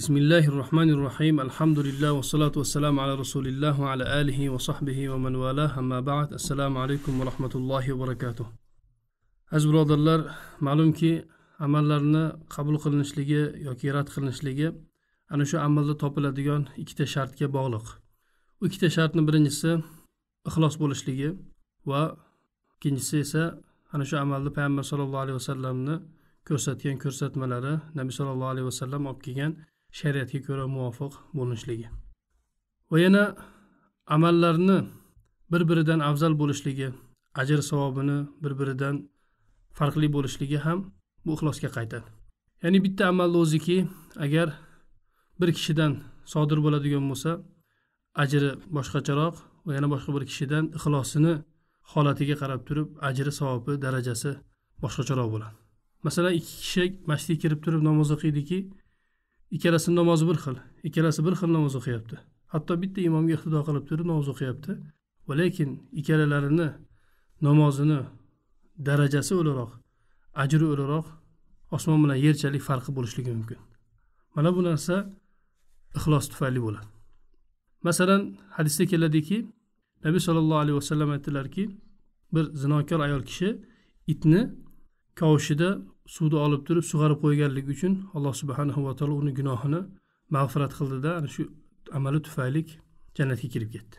بسم الله الرحمن الرحيم الحمد لله ala والسلام على رسول va وعلى va وصحبه ومن والاه أما بعد السلام عليكم ورحمة الله وبركاته aziz birodarlar ma'lumki amallarni qabul qilinishligi yoki rad qilinishligi ana shu amalda topiladigan ikkita shartga bog'liq u ikkita shartni birinchisi ixlos bo'lishligi va ikkinchisi esa ana shu amalni payg'ambar sallallohu alayhi vasallamni ko'rsatgan ko'rsatmalari nabiy sallallohu alayhi vasallam olib kelgan shariatga ko'ra muvofiq bo'linishligi va yana amallarni bir biridan afzal bo'lishligi ajr savobini bir biridan farqli bo'lishligi ham bu ixlosga qaytadi ya'ni bitta amalni o'ziki agar bir kishidan sodir bo'ladigan bo'lsa ajri boshqacharoq va yana boshqa bir kishidan ixlosini holatiga qarab turib ajri savobi darajasi boshqacharoq bo'ladi masalan ikki kishi masjidga kirib turib namoz o'qiydiki ikkalasini namozi bir xil ikkalasi bir xil namoz o'qiyapti hatto bitta imomga iqtido qilib turib namoz o'qiyapti va lekin ikkalalarini namozini darajasi o'laroq ajri o'laroq osmon bilan yerchalik farqi bo'lishligi mumkin mana bu narsa ixlos tufayli bo'ladi masalan hadisda keladiki nabiy sollallohu alayhi vasallam aytdilarki bir zinokor ayol kishi itni kovushida suvni olib turib sug'arib qo'yganligi uchun alloh subhanahu va taolo uni gunohini mag'firat qildida ana shu amali tufayli jannatga kirib ketdi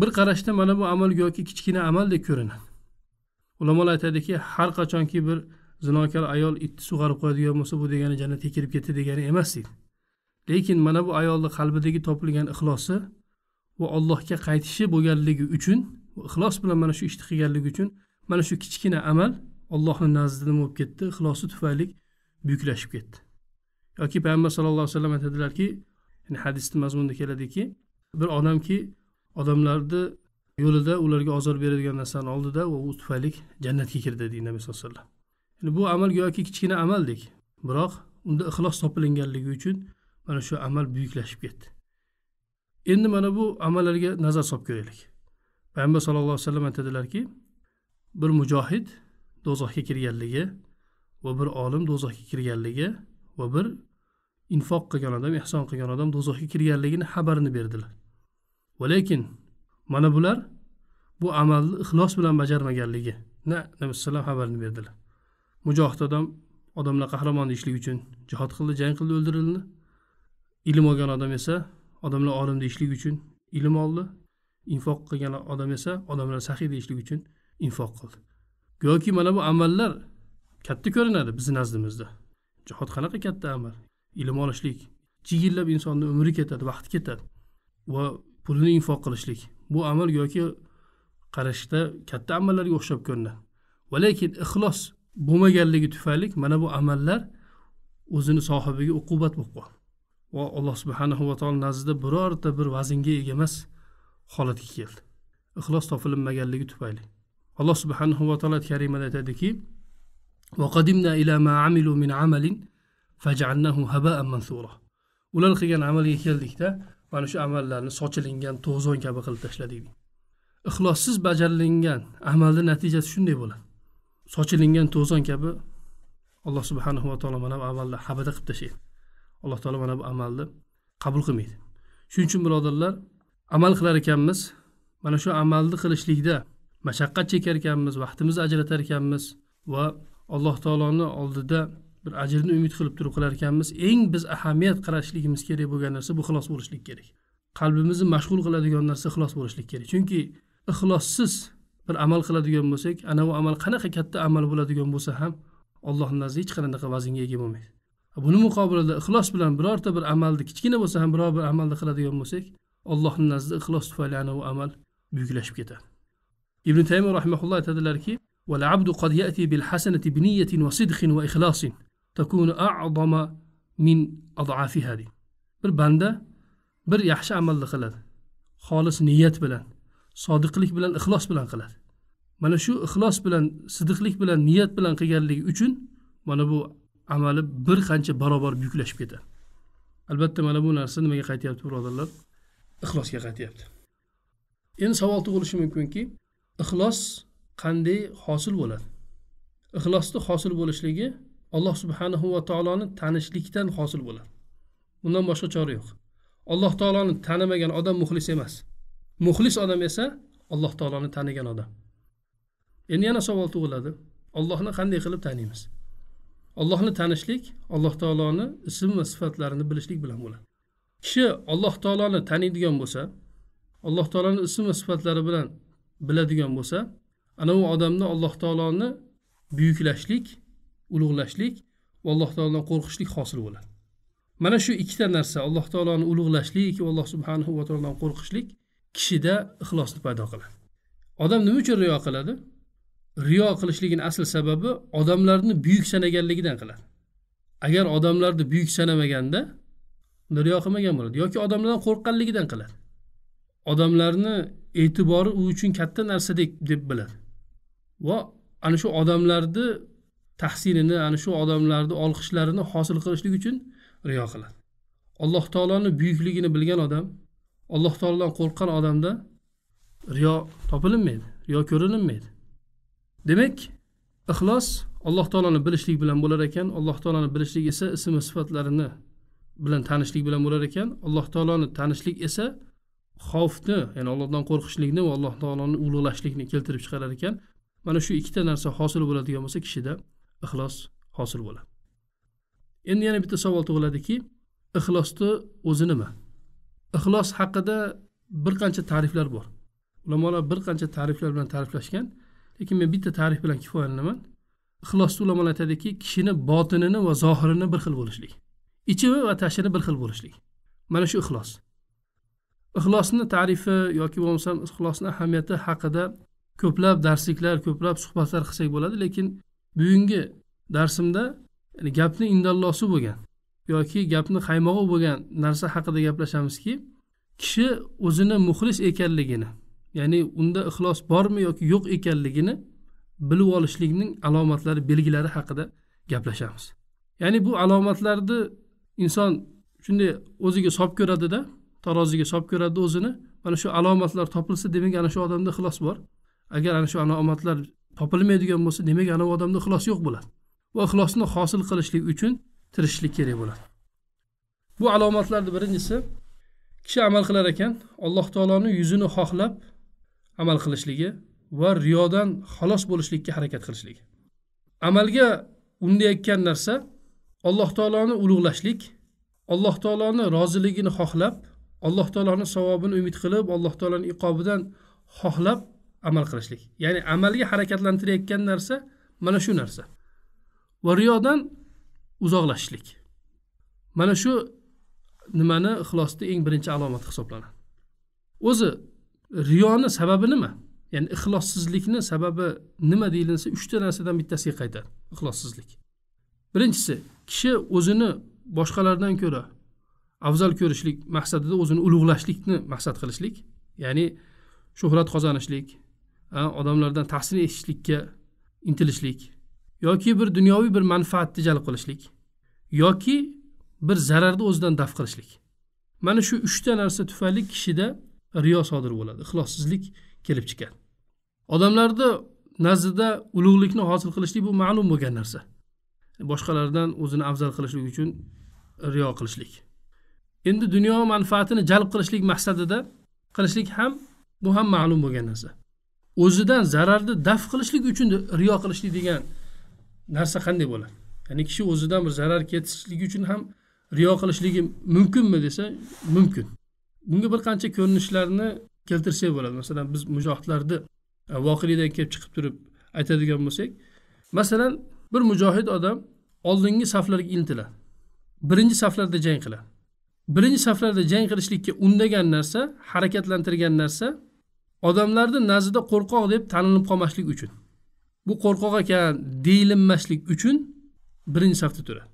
bir qarashda mana bu amal go'yoki kichkina amaldek ko'rinadi ulamolar aytadiki har qachonki bir zinokor ayol itni sug'arib qo'yadigan bo'lsa bu degani jannatga kirib ketdi degani emas deydi lekin mana bu ayolni qalbidagi topilgan ixlosi va allohga qaytishi bo'lganligi uchun ixlos bilan mana shu ishni qilganligi uchun mana shu kichkina amal allohni nazdida nima bo'lib ketdi ixlosi tufayli buyuklashib ketdi yoki payg'ambar sallallohu alayhi vasallam aytadilarki ya'ni hadisni mazmunida keladiki bir odamki odamlarni yo'lida ularga ozor beradigan narsani oldida va u tufayli jannatga kirdi deydi nabiy sallallohu alayhi vasallam yani bu amal go'yoki kichkina amaldek biroq unda ixlos topilinganligi uchun mana shu amal buyuklashib ketdi endi mana bu amallarga nazar solib ko'raylik payg'ambar sallallohu alayhi vasallam aytadilarki bir mujohid do'zaxga kirganligi va bir olim do'zaxga kirganligi va bir infoq qilgan odam ehson qilgan odam do'zaxga kirganligini xabarini berdilar va lekin mana bular bu amalni ixlos bilan bajarmaganligi na nabiy alayhisalom xabarini berdilar mujohid odam odamlar qahramon deyishlik uchun jihod qildi jang qildi o'ldirildi ilm olgan odam esa odamlar olim deyishlik uchun ilm oldi infoq qilgan odam esa odamlar saxiy deyishlik uchun infoq qildi go'yoki mana bu amallar katta ko'rinadi bizni nazdimizda jihod qanaqa katta amal ilm olishlik chigillab insonni umri ketadi vaqti ketadi va pulini infoq qilishlik bu amal yoki qarashda katta amallarga o'xshab ko'rinadi va lekin ixlos bo'lmaganligi tufayli mana bu amallar o'zini sohibiga uqubat bo'lib qoldi va alloh subhanahu va taolo nazdida birorta bir vaznga ega emas holatga keldi ixlos topilinmaganligi tufayli alloh subhanahu va taolo karimada aytadiki وقدمنا إلى ما عملوا من عمل فجعلناه هباء منثورا ular qilgan amalga keldikda mana shu amallarni sochilingan to'zon kabi qilib tashladik ixlossiz bajarilgan amalni natijasi shunday bo'ladi sochilingan to'zon kabi alloh subhanahu va taolo mana bu amalni habada qilib tashlaydi alloh taolo mana bu amalni qabul qilmaydi shuning uchun birodarlar amal qilar ekanmiz mana shu amalni qilishlikda mashaqqat chekar ekanmiz vaqtimizni ajratar ekanmiz va alloh taoloni oldida bir ajrni umid qilib turib qilar ekanmiz eng biz ahamiyat qaratishligimiz kerak bo'lgan narsa bu ixlos bo'lishlik kerak qalbimizni mashg'ul qiladigan narsa ixlos bo'lishlik kerak chunki ixlossiz bir amal qiladigan bo'lsak ana u amal qanaqa katta amal bo'ladigan bo'lsa ham allohni nazdida hech qanaqa vaznga ega bo'lmaydi buni muqobilida ixlos bilan birorta bir amalni kichkina bo'lsa ham biror bir amalni qiladigan bo'lsak allohni nazdida ixlos tufayli ana u amal buyuklashib ketadi ibn taymiya rahimaulloh aytadilarki والعبد قد يأتي بالحسنة بنية وصدق وإخلاص تكون أعظم من أضعاف هذه bir banda bir yaxshi amalni qiladi xolis niyat bilan sodiqlik bilan ixlos bilan qiladi mana shu ixlos bilan sidiqlik bilan niyat bilan qilganligi uchun mana bu amali bir qancha barobar yuklashib ketadi albatta mana bu narsa nimaga qaytyapti birodarlar ixlosga qaytyapti endi savol tug'ilishi mumkinki ixlos qanday hosil bo'ladi ixlosni hosil bo'lishligi alloh subhanahu va taoloni tanishlikdan hosil bo'ladi bundan boshqa chora yo'q alloh taoloni tanimagan odam muxlis emas muxlis odam esa alloh taoloni tanigan odam endi yana savol tug'iladi ollohni qanday qilib taniymiz ollohni tanishlik alloh taoloni ism va sifatlarini bilishlik bilan bo'ladi kishi alloh taoloni taniydigan bo'lsa alloh taoloni ism va sifatlari bilan biladigan bo'lsa u odamni alloh taoloni buyuklashlik ulug'lashlik va alloh taolodan qo'rqishlik hosil bo'ladi mana shu ikkita narsa alloh taoloni ulug'lashlik va alloh subhanahu va taolodan qo'rqishlik kishida ixlosni paydo qiladi odam nima uchun riyo qiladi riyo qilishligini asl sababi odamlarni buyuk sanaganligidan qiladi agar odamlarni buyuk sanamaganda unda riyo qilmagan bo'ladi yoki odamlardan qo'rqqanligidan qiladi odamlarni e'tibori u uchun katta narsadek deb biladi va ana shu odamlarni tahsinini ana shu odamlarni olqishlarini hosil qilishlik uchun riyo qiladi alloh taoloni buyukligini bilgan odam alloh taolodan qo'rqqan odamda riyo topilinmaydi riyo ko'rinmaydi demak ixlos alloh taoloni bilishlik bilan bo'lar ekan alloh taoloni bilishlik esa ismi sifatlarini bilan tanishlik bilan bo'lar ekan alloh taoloni tanishlik esa xavfni ya'ni allohdan qo'rqishlikni va alloh taoloni ulug'lashlikni keltirib chiqarar ekan mana shu ikkita narsa hosil bo'ladigan bo'lsa kishida ixlos hosil bo'ladi endi yana bitta savol tug'iladiki ixlosni o'zi nima ixlos haqida bir qancha ta'riflar bor ulamolar bir qancha ta'riflar bilan ta'riflashgan lekin men bitta ta'rif bilan kifoyalanaman ixlosni ulamolar aytadiki kishini botinini va zohirini bir xil bo'lishlik ichi va tashini bir xil bo'lishlik mana shu ixlos ixlosni tarifi yoki bo'lmasam ixlosni ahamiyati haqida ko'plab darsliklar ko'plab suhbatlar qilsak bo'ladi lekin bugungi darsimda ya'ni gapni indallosi bo'lgan yoki gapni qaymog'i bo'lgan narsa haqida gaplashamizki kishi o'zini muxlis ekanligini ya'ni unda ixlos bormi yoki yo'q ekanligini bilib olishlikning alomatlari belgilari haqida gaplashamiz ya'ni bu alomatlarni inson shunday o'ziga solib ko'radida taroziga solib ko'radi o'zini mana shu alomatlar topilsa demak ana shu odamda ixlos bor agar ana shu alomatlar topilmaydigan bo'lsa demak ana u odamda ixlos yo'q bo'ladi va ixlosni hosil qilishlik uchun tirishishlik kerak bo'ladi bu alomatlarni birinchisi kishi amal qilar ekan alloh taoloni yuzini xohlab amal qilishligi va riyodan xalos bo'lishlikka harakat qilishligi amalga undayotgan narsa alloh taoloni ulug'lashlik alloh taoloni roziligini xohlab alloh taoloni savobini umid qilib alloh taoloni iqobidan xohlab amal qilishlik ya'ni amalga harakatlantirayotgan narsa mana shu narsa va riyodan uzoqlashishlik mana shu nimani ixlosni eng birinchi alomati hisoblanadi o'zi riyoni sababi nima ya'ni ixlossizlikni sababi nima deyilsa uchta narsadan bittasiga qaytadi ixlossizlik birinchisi kishi o'zini boshqalardan ko'ra afzal ko'rishlik maqsadida o'zini ulug'lashlikni maqsad qilishlik ya'ni shuhrat qozonishlik odamlardan tahsin etishlikka intilishlik yoki bir dunyoviy bir manfaatni jalb qilishlik yoki bir zararni o'zidan daf qilishlik mana shu uchta narsa tufayli kishida riyo sodir bo'ladi ixlossizlik kelib chiqadi odamlarni nazdida ulug'likni hosil qilishlik bu ma'lum bo'lgan narsa boshqalardan o'zini afzal qilishlik uchun riyo qilishlik endi dunyo manfaatini jalb qilishlik maqsadida qilishlik ham bu ham ma'lum bo'lgan narsa o'zidan zararni daf qilishlik uchun riyo qilishlik degan narsa qanday bo'ladi ya'ni kishi o'zidan bir zarar ketishligi uchun ham riyo qilishligi mumkinmi desa mumkin bunga bir qancha ko'rinishlarni keltirsak bo'ladi masalan biz mujohidlarni e, voqelikdan kelib chiqib turib aytadigan bo'lsak masalan bir mujohid odam oldingi saflarga intiladi birinchi saflarda jang qiladi birinchi saflarda jang qilishlikka undagan narsa harakatlantirgan narsa odamlarni nazdida qo'rqoq deb tanilib qolmaslik uchun bu qo'rqoq ekan deyilinmaslik uchun birinchi safda turadi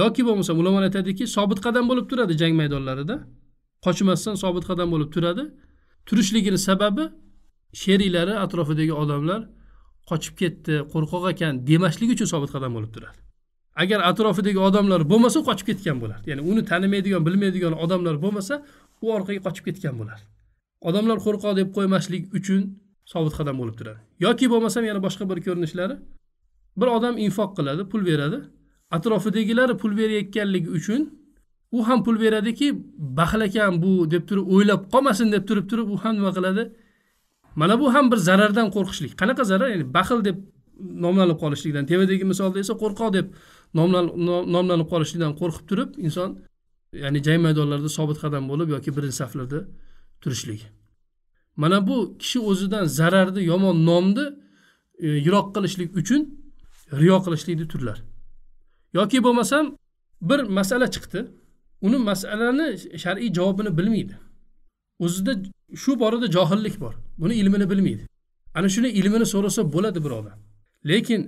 yoki bo'lmasa ulamolar aytadiki sobit qadam bo'lib turadi jang maydonlarida qochmasdan sobit qadam bo'lib turadi turishligini sababi sheriklari atrofidagi odamlar qochib ketdi qo'rqoq ekan demasligi uchun sobit qadam bo'lib turadi agar atrofidagi odamlar bo'lmasa u qochib ketgan bo'lardi ya'ni uni tanimaydigan bilmaydigan odamlar bo'lmasa u orqaga qochib ketgan bo'lardi odamlar qo'rqoq deb qo'ymaslik uchun sobit qadam bo'lib turadi yoki bo'lmasam yana boshqa bir ko'rinishlari bir odam infoq qiladi pul beradi atrofidagilar pul berayotganligi uchun u ham pul beradiki baxil ekan bu deb turib o'ylab qolmasin deb turib turib u ham nima qiladi mana bu ham bir zarardan qo'rqishlik qanaqa zarar ya'ni baxil deb nomlanib qolishlikdan tevadagi misolda esa qo'rqoq deb nomlanib qolishlikdan qo'rqib turib inson ya'ni jang maydonlarida sobit qadam bo'lib yoki birinchi saflarda turishlik mana bu kishi o'zidan zararni yomon nomni e, yiroq qilishlik uchun riyo qilishlikni turlar yoki bo'lmasam bir masala chiqdi uni masalani shar'iy javobini bilmaydi o'zida shu borada johillik bor buni ilmini bilmaydi ana shuni ilmini so'rasa bo'ladi birovdan lekin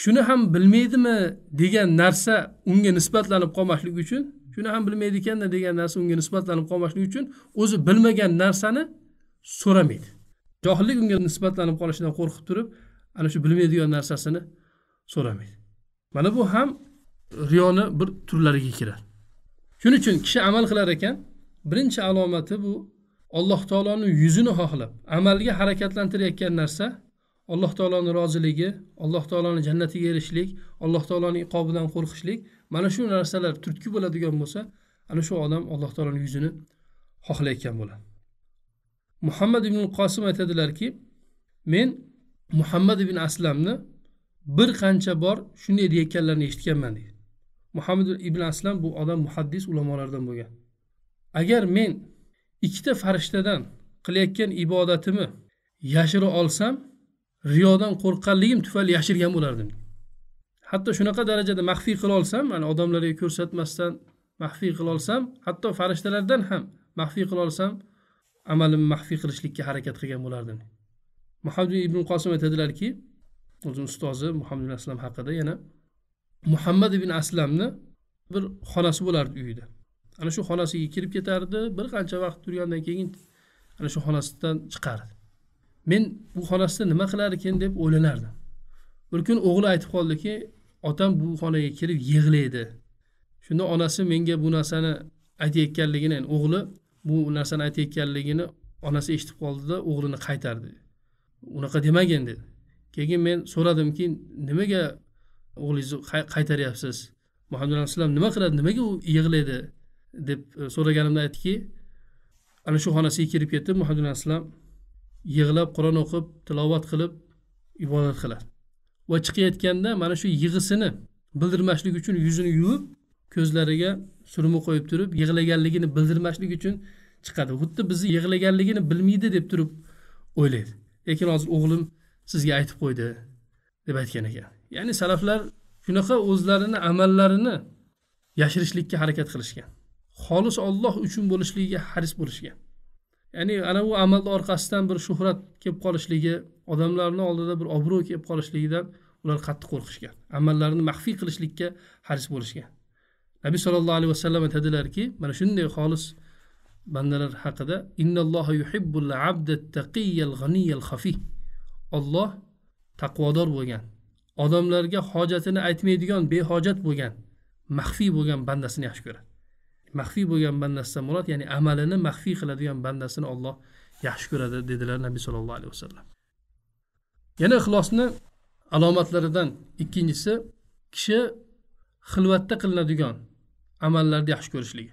shuni ham bilmaydimi degan narsa unga nisbatlanib qolmasligi uchun shuni ham bilmaydi ekanda degan narsa unga nisbatlanib qolmasligi uchun o'zi bilmagan narsani so'ramaydi johillik unga nisbatlanib qolishidan qo'rqib turib ana shu bilmaydigan narsasini so'ramaydi mana bu ham riyoni bir turlariga kiradi shuning uchun kishi amal qilar ekan birinchi alomati bu alloh taoloni yuzini xohlab amalga harakatlantirayotgan narsa alloh taoloni roziligi alloh taoloni jannatiga erishishlik alloh taoloni iqobidan qo'rqishlik mana shu narsalar turtki bo'ladigan bo'lsa ana shu odam alloh taoloni yuzini xohlayotgan bo'ladi muhammad ibn qosim aytadilarki men muhammad ibn aslamni bir qancha bor shunday deyayotganlarini eshitganman deydi muhammad ibn aslam bu odam muhaddis ulamolardan bo'lgan agar men ikkita farishtadan qilayotgan ibodatimni yashira olsam riyodan qo'rqqanligim tufayli yashirgan bo'lardim hatto shunaqa darajada maxfiy qila olsam mana odamlarga ko'rsatmasdan maxfiy qila olsam hatto farishtalardan ham maxfiy qila olsam amalimni maxfiy qilishlikka harakat qilgan bo'lardim muhammad ibn qosim aytadilarki o'zini ustozi muhammad ibn aslam haqida yana muhammad ibn aslamni bir xonasi bo'lardi uyida ana shu xonasiga kirib ketardi bir qancha vaqt turgandan keyin ana shu xonasidan chiqardi men bu xonasida nima qilar ekan deb o'ylanardim bir kun o'g'li aytib qoldiki otam bu xonaga kirib yig'laydi shunda onasi menga bu narsani aytayotganligini yani o'g'li bu narsani aytayotganligini onasi eshitib qoldida o'g'lini qaytardi unaqa demagin dedi keyin men so'radimki nimaga o'g'lingizni qaytaryapsiz muhammad alayhisalom nima qiladi nimaga u yig'laydi deb so'raganimda aytdiki ana shu xonasiga kirib ketib muhammad alayhissalom yig'lab qur'on o'qib tilovat qilib ibodat qiladi va chiqayotganda mana shu yig'isini bildirmaslik uchun yuzini yuvib ko'zlariga surma qo'yib turib yig'laganligini bildirmaslik uchun chiqadi xuddi bizni yig'laganligini bilmaydi deb turib o'ylaydi lekin hozir o'g'lim sizga aytib qo'ydi deb aytgan ekan ya'ni salaflar shunaqa o'zlarini amallarini yashirishlikka harakat qilishgan xolis olloh uchun bo'lishligiga haris bo'lishgan ya'ni ana u amalni orqasidan bir shuhrat kelib qolishligi odamlarni oldida bir obro' kelib qolishligidan ular qattiq qo'rqishgan amallarini maxfiy qilishlikka haris bo'lishgan nabiy sollallohu alayhi vasallam aytadilarki mana shunday xolis bandalar haqida innalloha yuhibbul olloh taqvodor bo'lgan odamlarga hojatini aytmaydigan behojat bo'lgan maxfiy bo'lgan bandasini yaxshi ko'radi maxfiy bo'lgan bandasidan murod ya'ni amalini maxfiy qiladigan bandasini olloh yaxshi ko'radi dedilar nabiy sollallohu alayhi vasallam yana ixlosni alomatlaridan ikkinchisi kishi xilvatda qilinadigan amallarni yaxshi ko'rishligi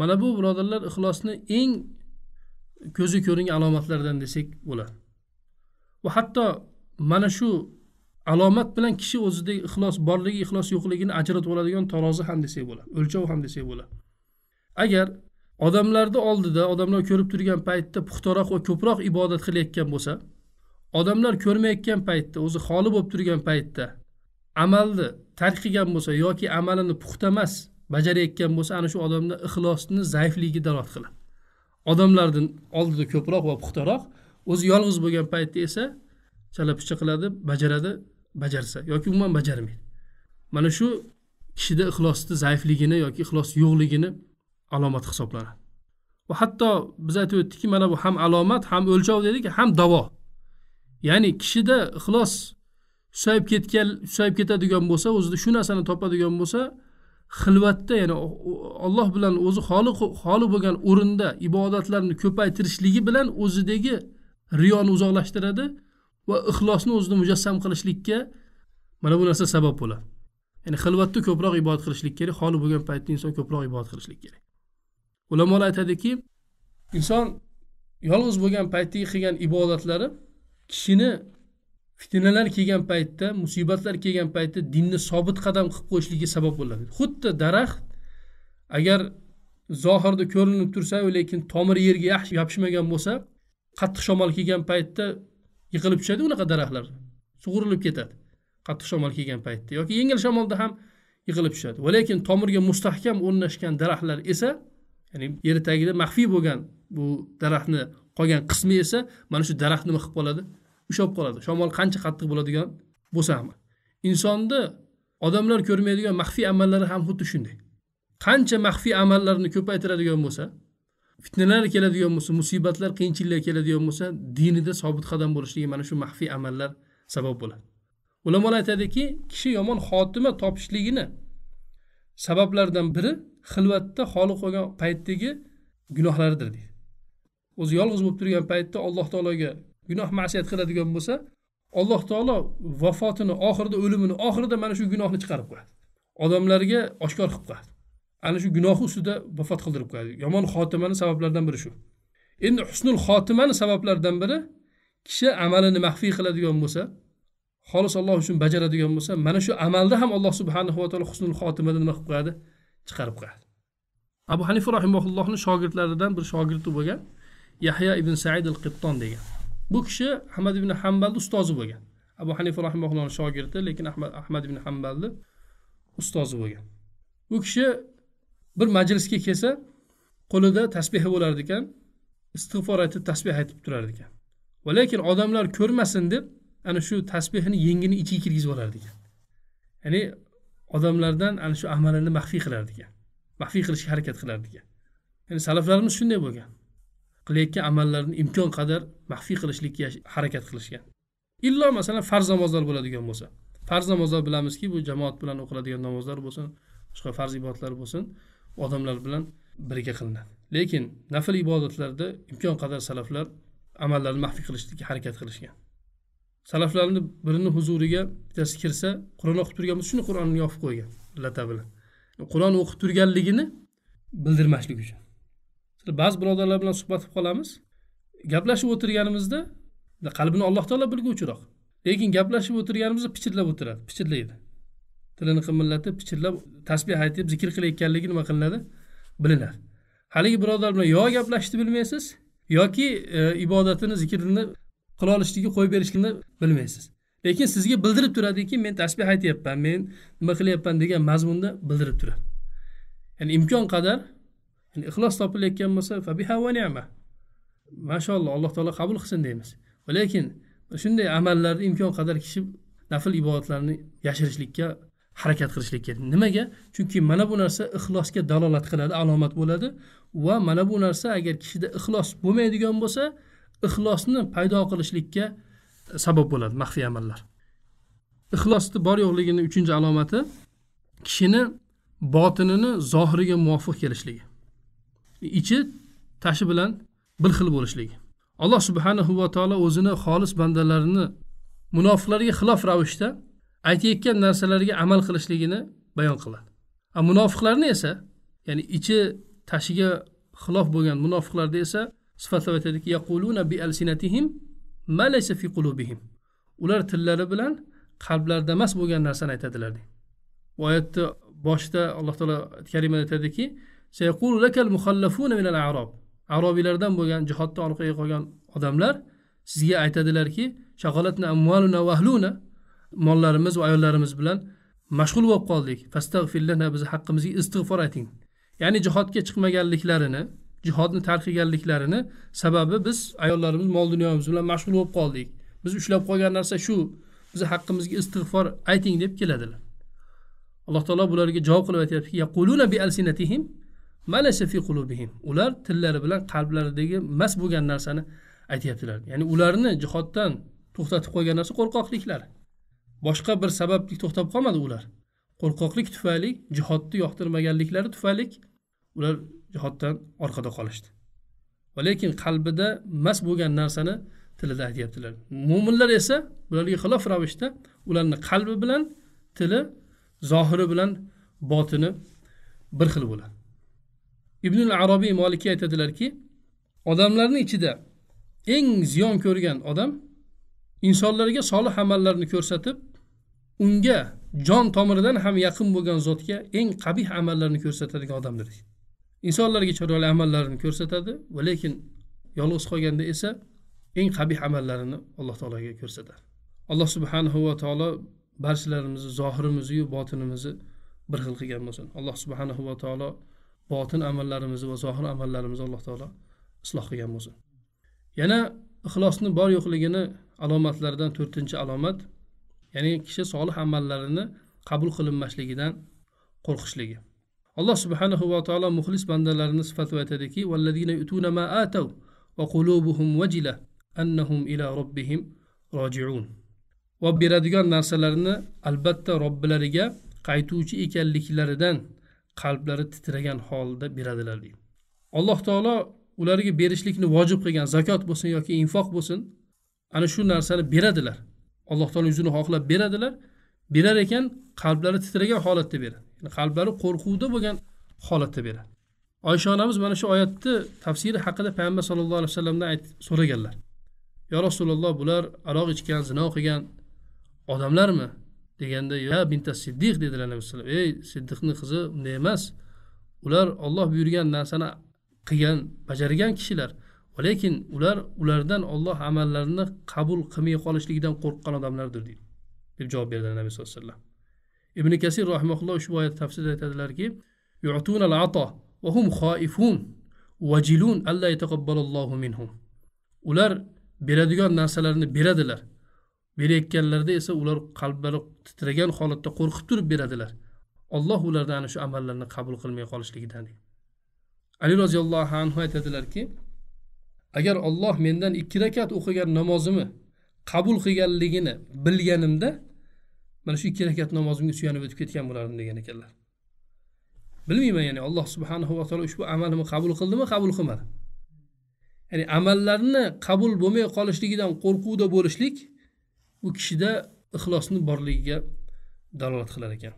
mana bu birodarlar ixlosni eng ko'zi ko'ringan alomatlaridan desak bo'ladi va hatto mana shu alomat bilan kishi o'zidagi ixlos borligi ixlos yo'qligini ajratib oladigan tarozi ham desak bo'ladi o'lchov ham desak bo'ladi agar odamlarni oldida odamlar ko'rib turgan paytda puxtaroq va ko'proq ibodat qilayotgan bo'lsa odamlar ko'rmayotgan paytda o'zi xoli bo'lib turgan paytda amalni tark qilgan bo'lsa yoki amalini puxta emas bajarayotgan bo'lsa ana shu odamni ixlosni zaifligi dalolat qiladi odamlarni oldida ko'proq va puxtaroq o'zi yolg'iz bo'lgan paytda esa chala picha qiladi bajaradi bajarsa yoki umuman bajarmaydi mana shu kishida ixlosni zaifligini yoki ixlos yo'qligini alomat hisoblanadi va hatto biz aytib o'tdikki mana bu ham alomat ham o'lchov dedik ham davo ya'ni kishida ixlos susayib ketgan susayib ketadigan bo'lsa o'zida shu narsani topadigan bo'lsa xilvatda ya'ni olloh bilan o'zi xoli xoli bo'lgan o'rinda ibodatlarni ko'paytirishligi bilan o'zidagi riyoni uzoqlashtiradi va ixlosni o'zini mujassam qilishlikka mana bu narsa sabab bo'ladi ya'ni xilvatda ko'proq ibodat qilishlik kerak xoli bo'lgan paytda inson ko'proq ibodat qilishlik kerak ulamolar aytadiki inson yolg'iz bo'lgan paytdagi qilgan ibodatlari kishini fitnalar kelgan paytda musibatlar kelgan paytda dinni sobit qadam qilib qo'yishligiga sabab bo'ladi xuddi daraxt agar zohirda ko'rinib tursa lekin tomiri yerga yaxshi yopishmagan bo'lsa qattiq shamol kelgan paytda yiqilib tushadi unaqa daraxtlar sug'urilib ketadi qattiq shamol kelgan paytda yoki yengil shamolda ham yiqilib tushadi va lekin tomirga mustahkam o'rnashgan daraxtlar esa ya'ni yeri tagida maxfiy bo'lgan bu daraxtni qolgan qismi esa mana shu daraxt nima qilib qoladi ushlab qoladi shamol qancha qattiq bo'ladigan bo'lsa ham insonni odamlar ko'rmaydigan maxfiy amallari ham xuddi shunday qancha maxfiy amallarni ko'paytiradigan bo'lsa fitnalar keladigan bo'lsa musibatlar qiyinchiliklar keladigan bo'lsa dinida sobit qadam bo'lishligi mana shu maxfiy amallar sabab bo'ladi ulamolar aytadiki kishi yomon xotima topishligini sabablardan biri xilvatda xoli qolgan paytdagi gunohlaridir deydi o'zi yolg'iz bo'lib turgan paytda alloh taologa gunoh ma'siyat qiladigan bo'lsa alloh taolo vafotini oxirida o'limini oxirida mana shu gunohni chiqarib qo'yadi odamlarga oshkor qilib qo'yadi ana shu gunohi ustida vafot qildirib qo'yadi yomon xotimani sabablaridan biri shu endi husnul xotimani sabablaridan biri kishi amalini maxfiy qiladigan bo'lsa xolis olloh uchun bajaradigan bo'lsa mana shu amalda ham alloh subhanahu va taolo husnul xotimada nima qilib qo'yadi chiqarib qo'yadi abu hanifa rahimaullohni shogirdlaridan bir shogirdi bo'lgan yahya ibn said al qitton degan bu kishi ahmad ibn hambalni ustozi bo'lgan abu hanifa rahimaullohni shogirdi lekin ahmad, ahmad ibn hambalni ustozi bo'lgan bu kishi bir majlisga kelsa qo'lida tasbehi bo'lar ekan istig'for aytib tasbeh aytib turar ekan va lekin odamlar ko'rmasin deb ana shu tasbehini yengini ichiga kirgizib olar ekan ya'ni odamlardan ana shu amalini maxfiy qilar ekan maxfiy qilishga harakat qilar ekan ya'ni salaflarimiz shunday bo'lgan qilayotgan amallarini imkon qadar maxfiy qilishlikka harakat qilishgan illo masalan farz namozlar bo'ladigan bo'lsa farz namozlar bilamizki bu jamoat bilan o'qiladigan namozlar bo'lsin boshqa farz ibodatlar bo'lsin odamlar bilan birga qilinadi lekin nafl ibodatlarda imkon qadar salaflar amallarni maxfiy qilishlikka harakat qilishgan salaflarni birini huzuriga bittasi kirsa qur'on o'qib turgan bo'lsa shuni qur'onni yopib qo'ygan lata bilan qur'on o'qib turganligini bildirmaslik uchun ba'zi birodarlar bilan suhbat qilib qolamiz gaplashib o'tirganimizda qalbini alloh taolo bilguvchiroq lekin gaplashib o'tirganimizda pichirlab o'tiradi pichirlaydi tilini qimillatib pichirlab tasbeh aytib zikr qilayotganligi nima qilinadi bilinadi haligi birodar bilan yo gaplashishni bilmaysiz yoki e, ibodatini zikrini qila olishlikni qo'yib berishligini bilmaysiz lekin sizga bildirib turadiki men tasbeh aytyapman men nima qilyapman degan mazmunda bildirib turadi ya'ni imkon qadar yani ixlos topilayotgan bo'lsa fabiha va ni'ma mashaalloh alloh taolo qabul qilsin deymiz lekin shunday amallarni imkon qadar kishi nafl ibodatlarni yashirishlikka harakat qilishlik kerak nimaga chunki mana bu narsa ixlosga dalolat qiladi alomat bo'ladi va mana bu narsa agar kishida ixlos bo'lmaydigan bo'lsa ixlosni paydo qilishlikka e, sabab bo'ladi maxfiy amallar ixlosni bor yo'qligini uchinchi alomati kishini botinini zohiriga muvofiq kelishligi ichi tashi bilan bir xil bo'lishligi alloh subhanahu va taolo o'zini xolis bandalarini munofiqlarga xilof ravishda aytayotgan narsalarga amal qilishligini bayon qiladi a munofiqlarni esa ya'ni ichi tashiga xilof bo'lgan munofiqlarda esa sifatlab aytadiki yaquluna ma fi qulubihim ular tillari bilan qalblarida emas bo'lgan narsani aytadilar deydi bu oyatni boshida alloh taolo karimada aytadiki lakal minal arob arobiylardan bo'lgan jihoddan orqaga qolgan odamlar sizga aytadilarki mollarimiz va ayollarimiz bilan mashg'ul bo'lib qoldik fastag'firlana bizni haqqimizga istig'for ayting ya'ni jihodga chiqmaganliklarini jihodni tark qilganliklarini sababi biz ayollarimiz mol dunyomiz bilan mashg'ul bo'lib qoldik biz ushlab qolgan narsa shu bizni haqqimizga istig'for ayting deb keladilar alloh taolo bularga javob qilib aytyaptiki ular tillari bilan qalblaridagi mas bo'lgan narsani aytyaptilar ya'ni ularni jihoddan to'xtatib qo'ygan narsa qo'rqoqliklari boshqa bir sabab to'xtab qolmadi ular qo'rqoqlik tufayli jihodni yoqtirmaganliklari tufayli ular jihoddan orqada qolishdi va lekin qalbida mast bo'lgan narsani tilida aytyaptilar mo'minlar esa bularga xilof ravishda ularni qalbi bilan tili zohiri bilan botini bir xil bo'ladi ibn arobiy molikiy aytadilarki odamlarni ichida eng ziyon ko'rgan odam insonlarga solih amallarni ko'rsatib unga jon tomiridan ham yaqin bo'lgan zotga eng qabih amallarni ko'rsatadigan odamdir insonlarga chiroyli amallarini ko'rsatadi va lekin yolg'iz qolganda esa eng qabih amallarini alloh taologa ko'rsatadi alloh subhanahu va taolo barchalarimizni zohirimizni-yu botinimizni bir xil qilgan bo'lsin alloh subhanahu va taolo botin amallarimizni va zohir amallarimizni alloh taolo isloh qilgan bo'lsin yana ixlosni bor yo'qligini alomatlaridan to'rtinchi alomat ya'ni kishi solih amallarini qabul qilinmasligidan qo'rqishligi alloh subhanahu va taolo muxlis bandalarini sifatib aytadiki va qulubuhum wajila annahum ila robbihim rojiun va beradigan narsalarini albatta robbilariga qaytuvchi ekanliklaridan qalblari titragan holda beradilar deydi alloh taolo ularga berishlikni vojib qilgan zakot bo'lsin yoki infoq bo'lsin ana shu narsani beradilar alloh taolo yuzini xohlab beradilar berar ekan qalblari titragan holatda beradi yani qalblari qo'rquvda bo'lgan holatda beradi oysha onamiz mana shu oyatni tafsiri haqida payg'ambar sallallohu alayhi vasallamdan so'raganlar yo rasululloh bular aroq ichgan zino qilgan odamlarmi deganda ya binta siddiq dedilar nabiy alayhisalom ey siddiqni qizi unday emas ular olloh buyurgan narsani qilgan bajargan kishilar lekin ular ulardan olloh amallarini qabul qilmay qolishligidan qo'rqqan odamlardir deydi deb javob berdilar nabiy sallallohu alayhi vasallam ibn kasir rahimaulloh ushbu oyat tafsirda aytadilarki ular beradigan narsalarini beradilar berayotganlarida esa ular qalblari titragan holatda qo'rqib turib beradilar olloh ularni ana shu amallarni qabul qilmay qolishligidan ali roziyallohu anhu aytadilarki agar olloh mendan ikki rakat o'qigan namozimni qabul qilganligini bilganimda mana shu ikki rakat namozimga suyanib o'tib ketgan bo'lardim degan ekanlar bilmayman ya'ni alloh subhanahu va taolo ushbu amalimni qabul qildimi qabul qilmadi ya'ni amallarni qabul bo'lmay qolishligidan qo'rquvda bo'lishlik u kishida ixlosni borligiga dalolat qilar ekan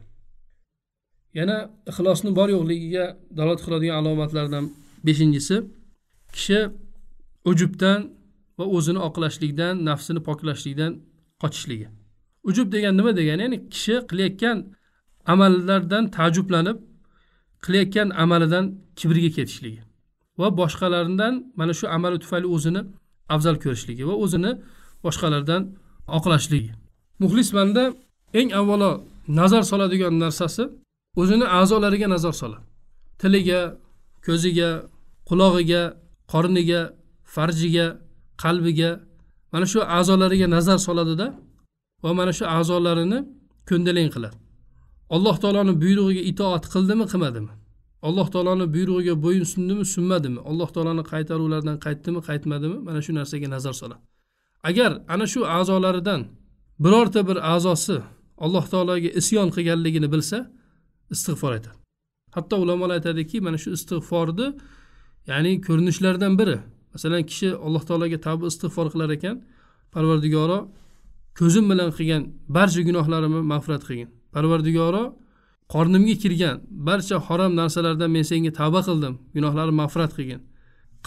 yana ixlosni bor yo'qligiga dalolat qiladigan alomatlardan beshinchisi kishi ujubdan va o'zini oqlashlikdan nafsini poklashlikdan qochishligi ujub degan nima degani ya'ni kishi qilayotgan amallardan taajjublanib qilayotgan amalidan kibrga ketishligi va boshqalardan mana shu amali tufayli o'zini afzal ko'rishligi va o'zini boshqalardan oqlashligi muxlis banda eng avvalo nazar soladigan narsasi o'zini a'zolariga nazar soladi tiliga ko'ziga qulog'iga qorniga farjiga qalbiga mana shu a'zolariga nazar soladida va mana shu a'zolarini ko'ndalang qiladi alloh taoloni buyrug'iga itoat qildimi qilmadimi alloh taoloni buyrug'iga bo'yin sundimi sunmadimi alloh taoloni qaytaruvlaridan qaytdimi qaytmadimi mana shu narsaga nazar soladi agar ana shu a'zolaridan birorta bir a'zosi alloh taologa isyon qilganligini bilsa istig'for aytadi hatto ulamolar aytadiki mana shu istig'forni ya'ni ko'rinishlardan biri masalan kishi alloh taologa tavba istig'for qilar ekan parvardigoro ko'zim bilan qilgan barcha gunohlarimni mag'firat qilgin parvardigoro qornimga kirgan barcha harom narsalardan men senga tavba qildim gunohlarimni mag'firat qilgin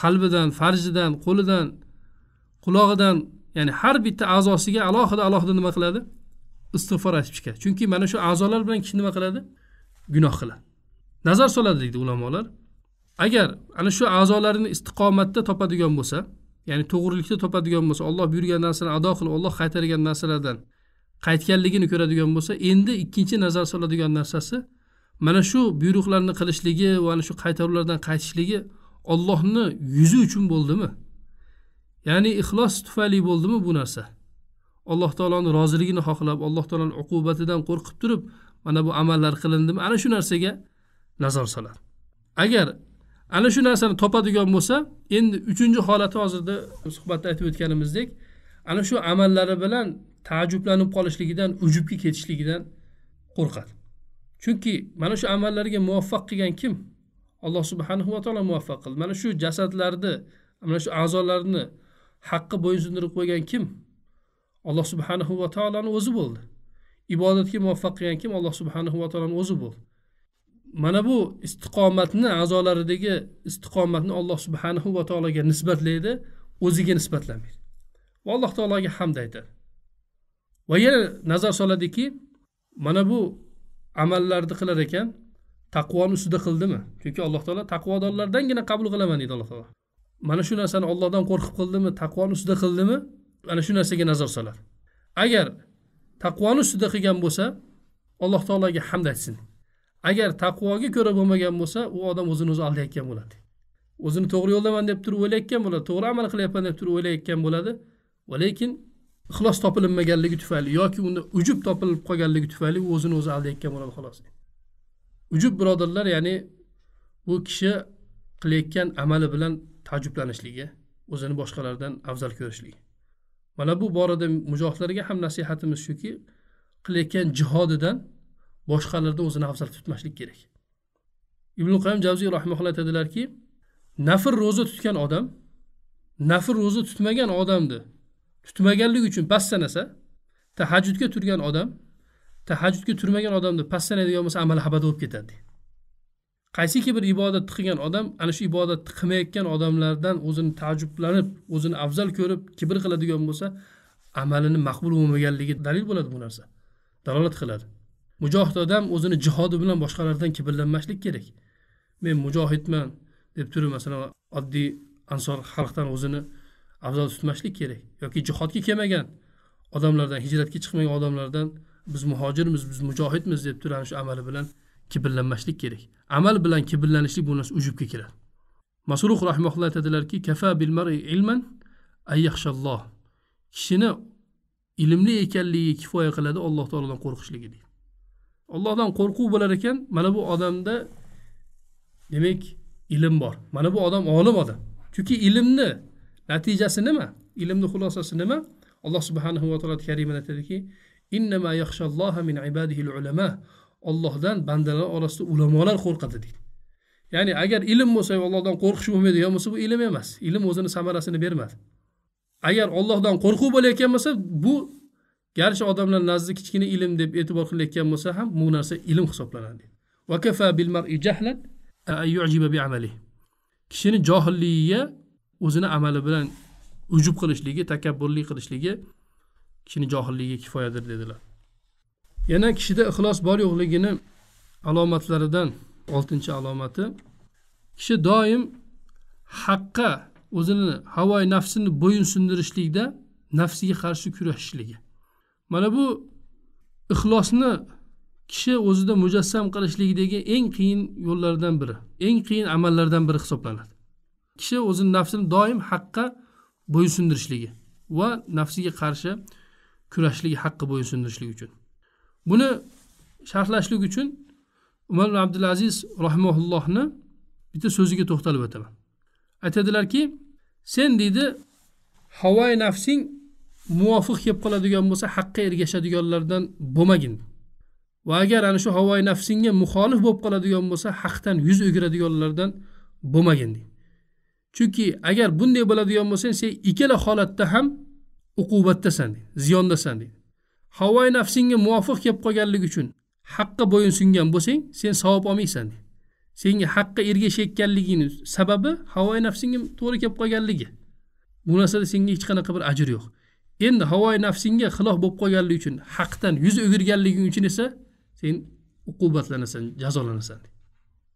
qalbidan farjidan qo'lidan qulog'idan ya'ni har bitta a'zosiga alohida alohida nima qiladi istig'for aytib chiqadi chunki mana shu a'zolar bilan kishi nima qiladi gunoh qiladi nazar soladi deydi ulamolar agar ana shu a'zolarini istiqomatda topadigan bo'lsa ya'ni to'g'rilikda topadigan bo'lsa olloh buyurgan narsani ado qilib olloh qaytargan narsalardan qaytganligini ko'radigan bo'lsa endi ikkinchi nazar soladigan narsasi mana shu buyruqlarni qilishligi va ana shu qaytaruvlardan qaytishligi ollohni yuzi uchun bo'ldimi ya'ni ixlos tufayli bo'ldimi bu narsa alloh taoloni roziligini xohlab alloh taoloni uqubatidan qo'rqib turib mana bu amallar qilindimi ana shu narsaga nazar soladi agar ana shu narsani topadigan bo'lsa endi uchinchi holati hozirda suhbatda aytib o'tganimizdek ana shu amallari bilan taajjublanib qolishligidan ujubga ketishligidan qo'rqadi chunki mana shu amallarga muvaffaq qilgan kim alloh subhanahu va taolo muvaffaq qildi mana shu jasadlarni mana shu a'zolarni haqqi bo'ysundirib qo'ygan kim alloh subhanahu va taoloni o'zi bo'ldi ibodatga muvaffaq qilgan kim alloh subhanahu va taoloni o'zi bo'ldi mana bu istiqomatni a'zolaridagi istiqomatni alloh subhanahu va taologa nisbatlaydi o'ziga nisbatlamaydi va alloh taologa hamd aytadi va yana nazar soladiki mana bu amallarni qilar ekan taqvoni ustida qildimi chunki alloh taolo taqvodorlardangina qabul qilaman deydi alloh taolo mana shu narsani ollohdan qo'rqib qildimi taqvoni ustida qildimi ana shu narsaga nazar soladi agar taqvoni ustida qilgan bo'lsa alloh taologa hamd aytsin agar taqvoga ko'ra bo'lmagan bo'lsa u odam o'zini o'zi aldayotgan bo'ladi o'zini to'g'ri yo'ldaman deb turib o'ylayotgan bo'ladi to'g'ri amal qilyapman deb turib o'ylayotgan bo'ladi va lekin ixlos topilinmaganligi tufayli yoki unda ujub topilib qolganligi tufayli u o'zini o'zi aldayotgan bo'ladi xolos ujub birodarlar ya'ni bu kishi qilayotgan amali bilan taajjublanishligi o'zini boshqalardan afzal ko'rishligi mana bu borada mujohidlarga ham nasihatimiz shuki qilayotgan jihodidan boshqalardan o'zini afzal tutmaslik kerak ibn qayim javziy rahmaulloh aytadilarki nafr ro'za tutgan odam nafr ro'za tutmagan odamni tutmaganligi uchun past sanasa tahajjudga turgan odam tahajjudga turmagan odamni past sanaydigan bo'lsa amali habada bo'lib ketadi deydi qaysiki bir ibodatni qilgan odam ana shu ibodatni qilmayotgan odamlardan o'zini taajjublanib o'zini afzal ko'rib kibr qiladigan bo'lsa amalini maqbul bo'lmaganligi dalil bo'ladi bu narsa dalolat qiladi mujohid odam o'zini jihodi bilan boshqalardan kibrlanmaslik kerak men mujohidman deb turib masalan oddiy ansor xalqdan o'zini afzal tutmaslik kerak yoki jihodga kelmagan odamlardan hijratga chiqmagan odamlardan biz muhojirmiz biz mujohidmiz deb turib ana shu amali bilan kibrlanmaslik kerak amal bilan kibrlanishlik bu narsa ujubga kiradi masruh rahimulloh aytadilarki kafa bil mar'i ilman ayyaxshalloh kishini ilmli ekanligiga kifoya qiladi alloh taolodan qo'rqishligi deydi allohdan qo'rquv bo'lar ekan mana bu odamda demak ilm bor mana bu odam olim odam chunki ilmni natijasi nima ilmni xulosasi nima alloh subhanahu va taolo karimada aytadiki innama yaxshalloha min ibadihil ulama ollohdan bandalar orasida ulamolar qo'rqadi deydi ya'ni agar ilm bo'lsa ollohdan qo'rqish bo'lmaydigan bo'lsa bu ilm emas ilm o'zini samarasini bermadi agar ollohdan qo'rquv bo'layotgan bo'lsa bu garchi odamlar nazdida kichkina ilm deb e'tibor qilayotgan bo'lsa ham bu narsa ilm hisoblanadi kishini johilligiga o'zini amali bilan ujub qilishligi takabburlik qilishligi kishini johilligiga kifoyadir dedilar yana kishida ixlos bor yo'qligini alomatlaridan oltinchi alomati kishi doim haqqa o'zini havoyi nafsini bo'yinsundirishlikda nafsiga qarshi kurashishligi mana bu ixlosni kishi o'zida mujassam qilishlikdagi eng qiyin yo'llardan biri eng qiyin amallardan biri hisoblanadi kishi o'zini nafsini doim haqqa bo'ysundirishligi va nafsiga qarshi kurashishligi haqqa bo'ysundirishlik uchun buni sharhlashlik uchun umar abdulaziz rahimaullohni bitta so'ziga to'xtalib o'taman aytadilarki sen deydi havoy nafsing muvofiq kelib qoladigan bo'lsa haqqa ergashadiganlardan bo'lmagin va agar ana shu havoi nafsingga muxolif bo'lib qoladigan bo'lsa haqdan yuz o'giradiganlardan bo'lmagin chunki agar bunday bo'ladigan bo'lsang sen ikkala holatda ham uqubatdasan ziyondasan deydi havoi nafsingga muvofiq kelib qolganligi uchun haqqa bo'yinsungan bo'lsang sen savob olmaysan senga haqqa ergashayotganligingni sababi havoi nafsingga to'g'ri kelib qolganligi bu narsada senga hech qanaqa bir ajr yo'q endi havoyi nafsingga xilof bo'lib qolganligi uchun haqdan yuz o'girganliging uchun esa sen uqubatlanasan jazolanasan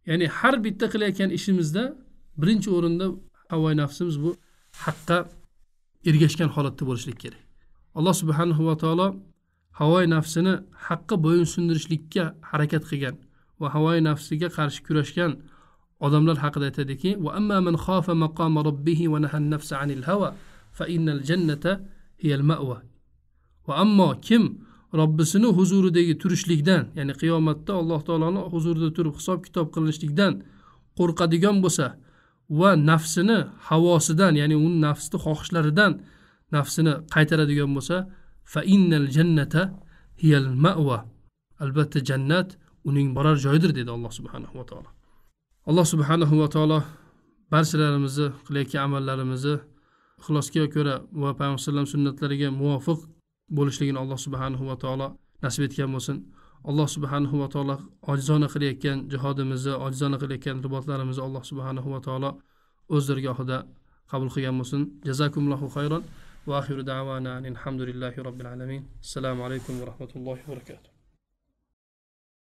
ya'ni har bitta qilayotgan ishimizda birinchi o'rinda havoyi nafsimiz bu haqqa ergashgan holatda bo'lishlik kerak alloh subhanahu va taolo havoyi nafsini haqqa bo'yinsundirishlikka harakat qilgan va havoyi nafsiga qarshi kurashgan odamlar haqida aytadiki va ammo man xofa robbihi va nafsa anil hawa fa innal jannata hiyal va ammo kim robbisini huzuridagi turishlikdan ya'ni qiyomatda alloh taoloni huzurida turib hisob kitob qilinishlikdan qo'rqadigan bo'lsa va nafsini havosidan ya'ni uni nafsni xohishlaridan nafsini qaytaradigan bo'lsa fa innal jannata hiyal ma'va albatta jannat uning borar joyidir dedi alloh subhanahu va taolo alloh subhanahu va taolo barchalarimizni qilayotgan amallarimizni ixlosga ko'ra va payg'ambar alayhivasallam sunnatlariga muvofiq bo'lishligini alloh subhanahu va taolo nasib etgan bo'lsin alloh subhanahu va taolo ojizona qilayotgan jihodimizni ojizona qilayotgan ribotlarimizni alloh subhanahu va taolo o'z dargohida qabul qilgan bo'lsin jazakumullohu xayron va axiru davana alhamdulillahi robbil alamin assalomu alaykum va rahmatullohi va barakatuh